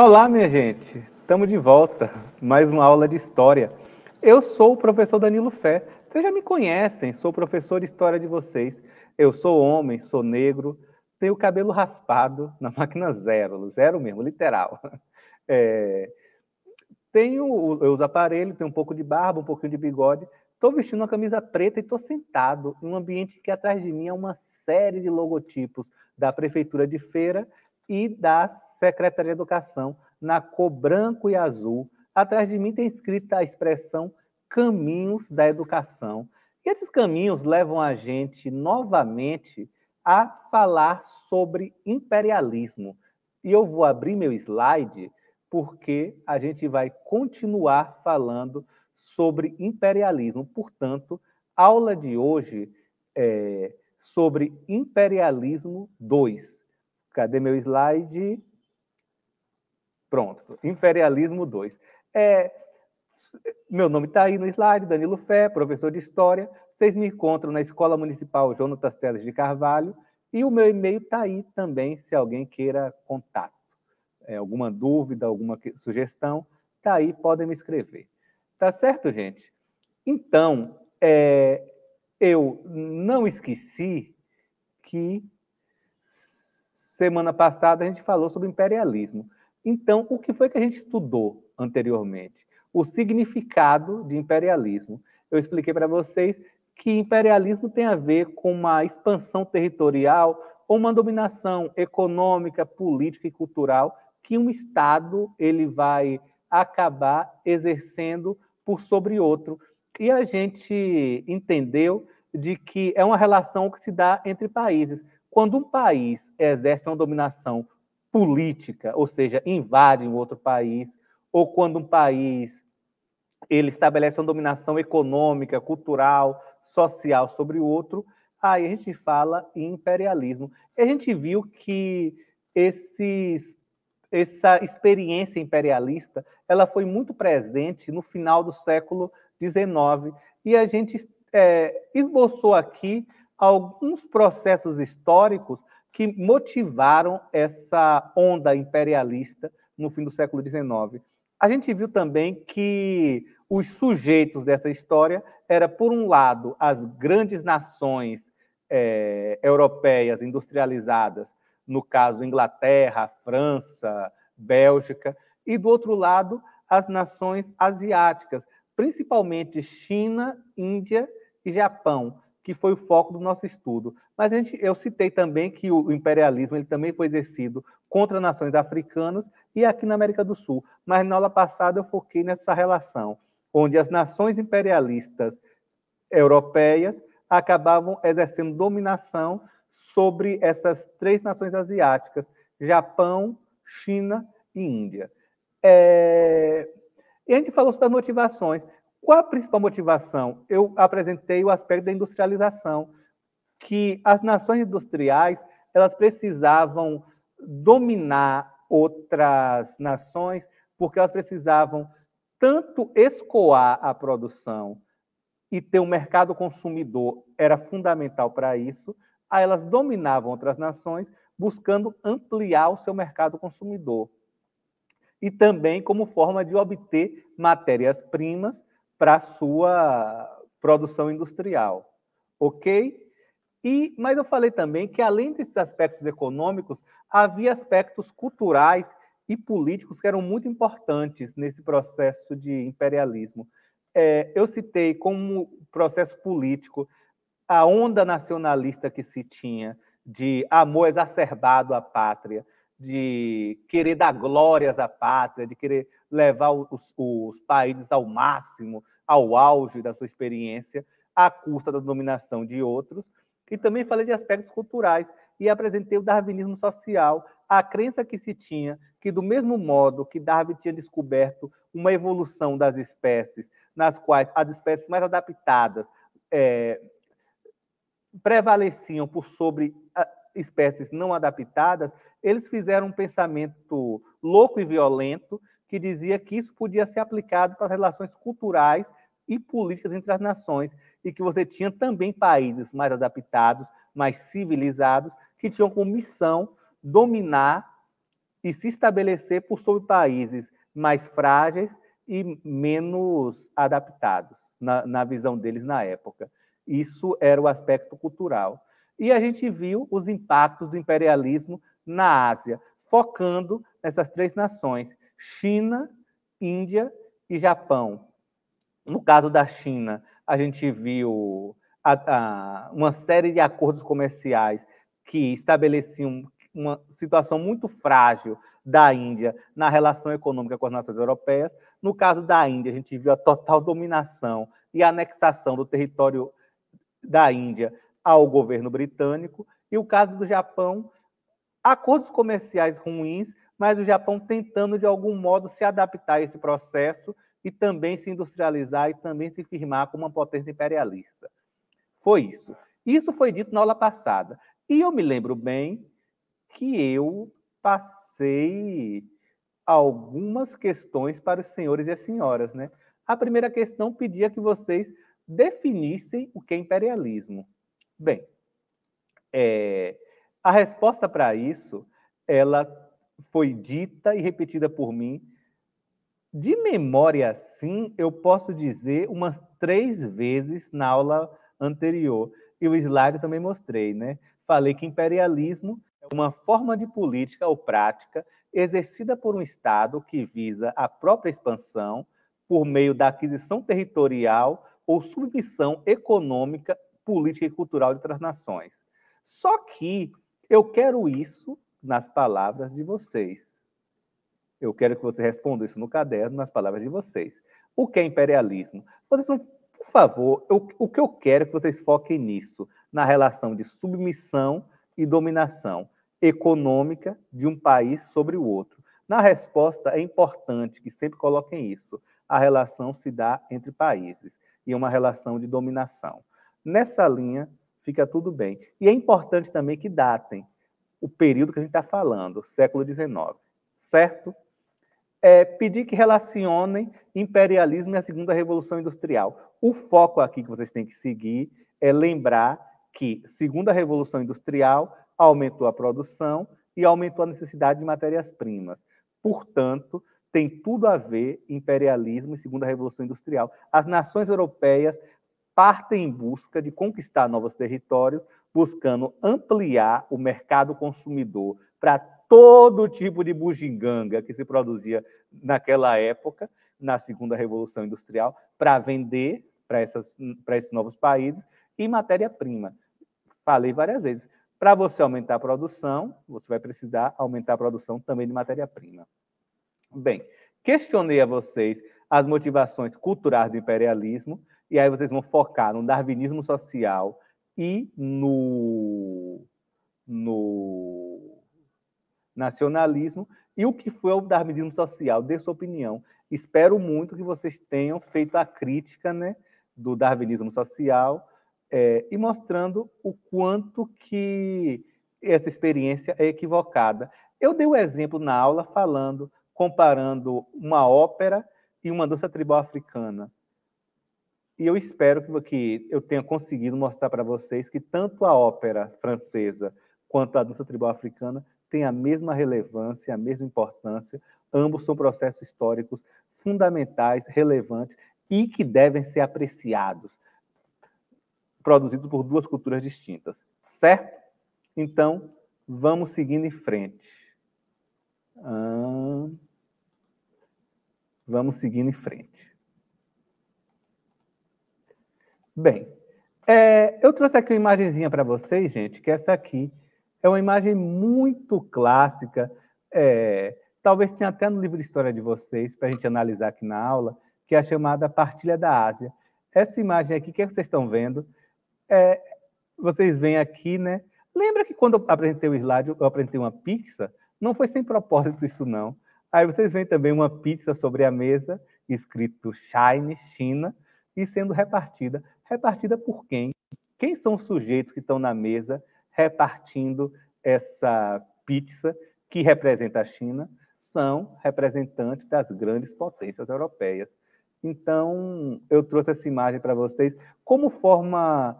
Olá, minha gente. Estamos de volta. Mais uma aula de história. Eu sou o professor Danilo Fé. Vocês já me conhecem, sou professor de história de vocês. Eu sou homem, sou negro, tenho cabelo raspado na máquina zero, zero mesmo, literal. É... Tenho, eu uso aparelho, tenho um pouco de barba, um pouquinho de bigode, Estou vestindo uma camisa preta e estou sentado em um ambiente que atrás de mim é uma série de logotipos da Prefeitura de Feira e da Secretaria de Educação na cor branco e azul. Atrás de mim tem escrita a expressão Caminhos da Educação. E esses caminhos levam a gente novamente a falar sobre imperialismo. E eu vou abrir meu slide porque a gente vai continuar falando sobre imperialismo. Portanto, aula de hoje é sobre Imperialismo 2. Cadê meu slide? Pronto. Imperialismo 2. É, meu nome está aí no slide, Danilo Fé, professor de História. Vocês me encontram na Escola Municipal Jonatas Teles de Carvalho. E o meu e-mail está aí também, se alguém queira contato. É, alguma dúvida, alguma sugestão, está aí, podem me escrever. Tá certo, gente? Então, é, eu não esqueci que semana passada a gente falou sobre imperialismo. Então, o que foi que a gente estudou anteriormente? O significado de imperialismo. Eu expliquei para vocês que imperialismo tem a ver com uma expansão territorial ou uma dominação econômica, política e cultural que um Estado ele vai acabar exercendo por sobre outro. E a gente entendeu de que é uma relação que se dá entre países quando um país exerce uma dominação política, ou seja, invade um outro país, ou quando um país ele estabelece uma dominação econômica, cultural, social sobre o outro, aí a gente fala em imperialismo. E a gente viu que esses, essa experiência imperialista ela foi muito presente no final do século XIX e a gente é, esboçou aqui alguns processos históricos que motivaram essa onda imperialista no fim do século XIX. A gente viu também que os sujeitos dessa história era, por um lado, as grandes nações é, europeias industrializadas, no caso Inglaterra, França, Bélgica, e do outro lado, as nações asiáticas, principalmente China, Índia e Japão que foi o foco do nosso estudo. Mas gente, eu citei também que o imperialismo ele também foi exercido contra nações africanas e aqui na América do Sul. Mas na aula passada eu foquei nessa relação, onde as nações imperialistas europeias acabavam exercendo dominação sobre essas três nações asiáticas, Japão, China e Índia. É... E a gente falou sobre as motivações. Qual a principal motivação? Eu apresentei o aspecto da industrialização, que as nações industriais elas precisavam dominar outras nações, porque elas precisavam tanto escoar a produção e ter um mercado consumidor era fundamental para isso. Aí elas dominavam outras nações, buscando ampliar o seu mercado consumidor. E também como forma de obter matérias-primas para sua produção industrial, ok? E, mas eu falei também que além desses aspectos econômicos, havia aspectos culturais e políticos que eram muito importantes nesse processo de imperialismo. É, eu citei como processo político a onda nacionalista que se tinha de amor exacerbado à pátria, de querer dar glórias à pátria, de querer levar os, os países ao máximo, ao auge da sua experiência, à custa da dominação de outros. E também falei de aspectos culturais e apresentei o darwinismo social, a crença que se tinha que, do mesmo modo que Darwin tinha descoberto uma evolução das espécies, nas quais as espécies mais adaptadas é, prevaleciam por sobre espécies não adaptadas, eles fizeram um pensamento louco e violento que dizia que isso podia ser aplicado para as relações culturais e políticas entre as nações, e que você tinha também países mais adaptados, mais civilizados, que tinham como missão dominar e se estabelecer por sobre países mais frágeis e menos adaptados, na, na visão deles na época. Isso era o aspecto cultural. E a gente viu os impactos do imperialismo na Ásia, focando nessas três nações: China, Índia e Japão. No caso da China, a gente viu a, a, uma série de acordos comerciais que estabeleciam uma situação muito frágil da Índia na relação econômica com as nações europeias. No caso da Índia, a gente viu a total dominação e anexação do território da Índia ao governo britânico, e o caso do Japão, acordos comerciais ruins, mas o Japão tentando de algum modo se adaptar a esse processo e também se industrializar e também se firmar como uma potência imperialista. Foi isso. Isso foi dito na aula passada. E eu me lembro bem que eu passei algumas questões para os senhores e as senhoras, né? A primeira questão pedia que vocês definissem o que é imperialismo. Bem, é, a resposta para isso, ela foi dita e repetida por mim. De memória, sim, eu posso dizer umas três vezes na aula anterior. E o slide também mostrei, né? Falei que imperialismo é uma forma de política ou prática exercida por um Estado que visa a própria expansão por meio da aquisição territorial ou submissão econômica política e cultural de outras nações. Só que eu quero isso nas palavras de vocês. Eu quero que vocês respondam isso no caderno, nas palavras de vocês. O que é imperialismo? Vocês por favor, eu, o que eu quero é que vocês foquem nisso, na relação de submissão e dominação econômica de um país sobre o outro. Na resposta, é importante que sempre coloquem isso. A relação se dá entre países e uma relação de dominação. Nessa linha, fica tudo bem. E é importante também que datem o período que a gente está falando, século XIX, certo? É, pedir que relacionem imperialismo e a segunda revolução industrial. O foco aqui que vocês têm que seguir é lembrar que segunda revolução industrial aumentou a produção e aumentou a necessidade de matérias-primas. Portanto, tem tudo a ver imperialismo e segunda revolução industrial. As nações europeias partem em busca de conquistar novos territórios, buscando ampliar o mercado consumidor para todo tipo de bugiganga que se produzia naquela época, na segunda revolução industrial, para vender para esses novos países e matéria-prima. Falei várias vezes. Para você aumentar a produção, você vai precisar aumentar a produção também de matéria-prima. Bem, questionei a vocês as motivações culturais do imperialismo, e aí vocês vão focar no darwinismo social e no, no nacionalismo. E o que foi o darwinismo social? Dê sua opinião. Espero muito que vocês tenham feito a crítica né, do darwinismo social é, e mostrando o quanto que essa experiência é equivocada. Eu dei o um exemplo na aula falando, comparando uma ópera e uma dança tribal africana. E eu espero que, que eu tenha conseguido mostrar para vocês que tanto a ópera francesa quanto a dança tribal africana têm a mesma relevância, a mesma importância. Ambos são processos históricos fundamentais, relevantes e que devem ser apreciados, produzidos por duas culturas distintas, certo? Então, vamos seguindo em frente. Hum... Vamos seguindo em frente. Bem, é, eu trouxe aqui uma imagenzinha para vocês, gente, que essa aqui é uma imagem muito clássica, é, talvez tenha até no livro de história de vocês, para a gente analisar aqui na aula, que é a chamada Partilha da Ásia. Essa imagem aqui, que, é que vocês estão vendo? É, vocês veem aqui, né? Lembra que quando eu apresentei o slide, eu apresentei uma pizza? Não foi sem propósito isso, não. Aí vocês veem também uma pizza sobre a mesa, escrito Shine, China, e sendo repartida. Repartida por quem? Quem são os sujeitos que estão na mesa repartindo essa pizza que representa a China? São representantes das grandes potências europeias. Então, eu trouxe essa imagem para vocês como forma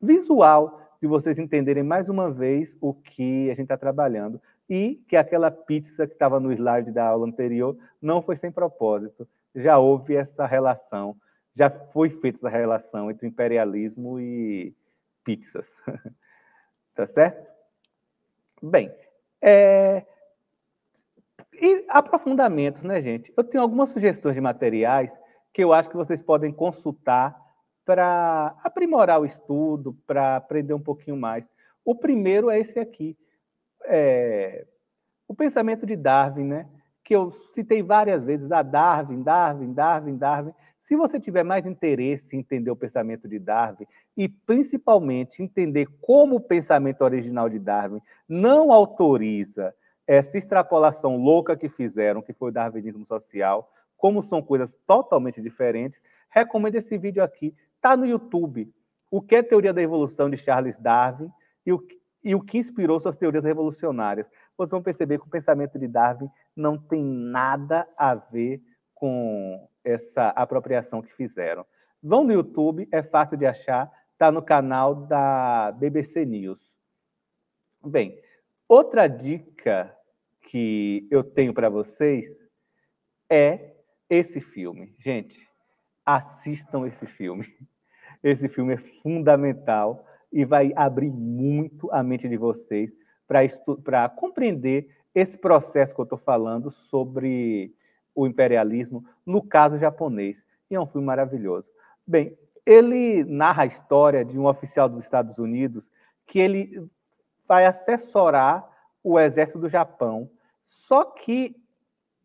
visual de vocês entenderem mais uma vez o que a gente está trabalhando e que aquela pizza que estava no slide da aula anterior não foi sem propósito. Já houve essa relação, já foi feita essa relação entre imperialismo e pizzas. tá certo? Bem, é... e aprofundamentos, né, gente? Eu tenho algumas sugestões de materiais que eu acho que vocês podem consultar para aprimorar o estudo, para aprender um pouquinho mais. O primeiro é esse aqui, é, o pensamento de Darwin, né? que eu citei várias vezes, a ah, Darwin, Darwin, Darwin, Darwin. Se você tiver mais interesse em entender o pensamento de Darwin e principalmente entender como o pensamento original de Darwin não autoriza essa extrapolação louca que fizeram, que foi o darwinismo social, como são coisas totalmente diferentes, recomendo esse vídeo aqui. Está no YouTube. O que é Teoria da Evolução de Charles Darwin e o e o que inspirou suas teorias revolucionárias. Vocês vão perceber que o pensamento de Darwin não tem nada a ver com essa apropriação que fizeram. Vão no YouTube, é fácil de achar, está no canal da BBC News. Bem, outra dica que eu tenho para vocês é esse filme. Gente, assistam esse filme. Esse filme é fundamental e vai abrir muito a mente de vocês para compreender esse processo que eu estou falando sobre o imperialismo, no caso japonês. E é um filme maravilhoso. Bem, ele narra a história de um oficial dos Estados Unidos que ele vai assessorar o exército do Japão. Só que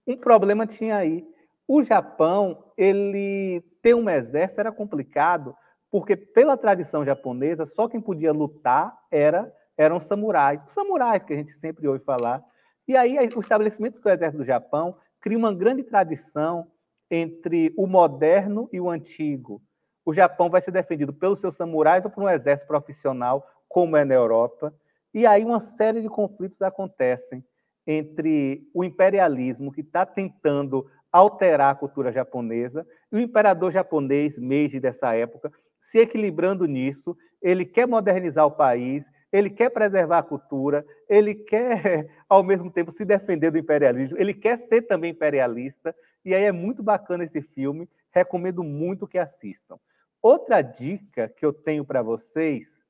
um problema tinha aí. O Japão, ele ter um exército era complicado, porque pela tradição japonesa, só quem podia lutar era eram samurais, os samurais que a gente sempre ouve falar. E aí o estabelecimento do exército do Japão cria uma grande tradição entre o moderno e o antigo. O Japão vai ser defendido pelos seus samurais ou por um exército profissional, como é na Europa. E aí uma série de conflitos acontecem entre o imperialismo que está tentando alterar a cultura japonesa e o imperador japonês Meiji dessa época se equilibrando nisso, ele quer modernizar o país, ele quer preservar a cultura, ele quer, ao mesmo tempo, se defender do imperialismo, ele quer ser também imperialista, e aí é muito bacana esse filme, recomendo muito que assistam. Outra dica que eu tenho para vocês.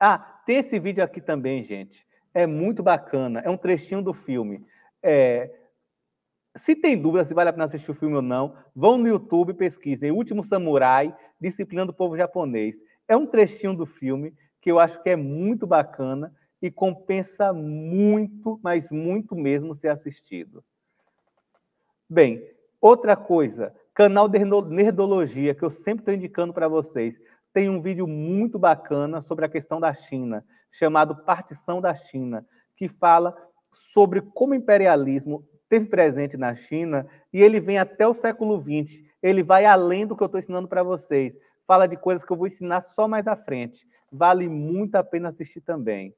Ah, tem esse vídeo aqui também, gente. É muito bacana, é um trechinho do filme. É, se tem dúvida se vale a pena assistir o filme ou não, vão no YouTube e pesquisem Último Samurai, Disciplina do Povo Japonês. É um trechinho do filme que eu acho que é muito bacana e compensa muito, mas muito mesmo ser assistido. Bem, outra coisa, canal de Nerdologia, que eu sempre estou indicando para vocês, tem um vídeo muito bacana sobre a questão da China, chamado Partição da China, que fala sobre como o imperialismo esteve presente na China e ele vem até o século XX. Ele vai além do que eu estou ensinando para vocês. Fala de coisas que eu vou ensinar só mais à frente. Vale muito a pena assistir também.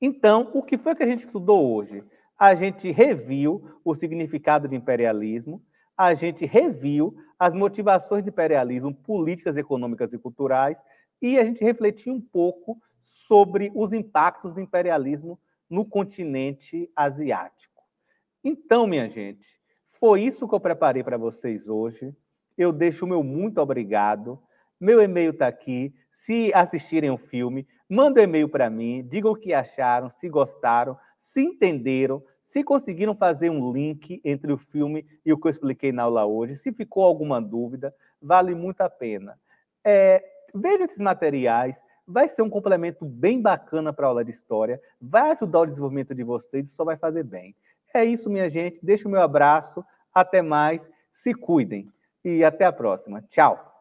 Então, o que foi que a gente estudou hoje? A gente reviu o significado de imperialismo, a gente reviu as motivações de imperialismo, políticas econômicas e culturais, e a gente refletiu um pouco sobre os impactos do imperialismo no continente asiático. Então, minha gente, foi isso que eu preparei para vocês hoje. Eu deixo o meu muito obrigado. Meu e-mail está aqui. Se assistirem o filme, mandem um e-mail para mim, digam o que acharam, se gostaram, se entenderam, se conseguiram fazer um link entre o filme e o que eu expliquei na aula hoje. Se ficou alguma dúvida, vale muito a pena. É, vejam esses materiais. Vai ser um complemento bem bacana para a aula de história, vai ajudar o desenvolvimento de vocês e só vai fazer bem. É isso, minha gente. Deixa o meu abraço. Até mais. Se cuidem. E até a próxima. Tchau.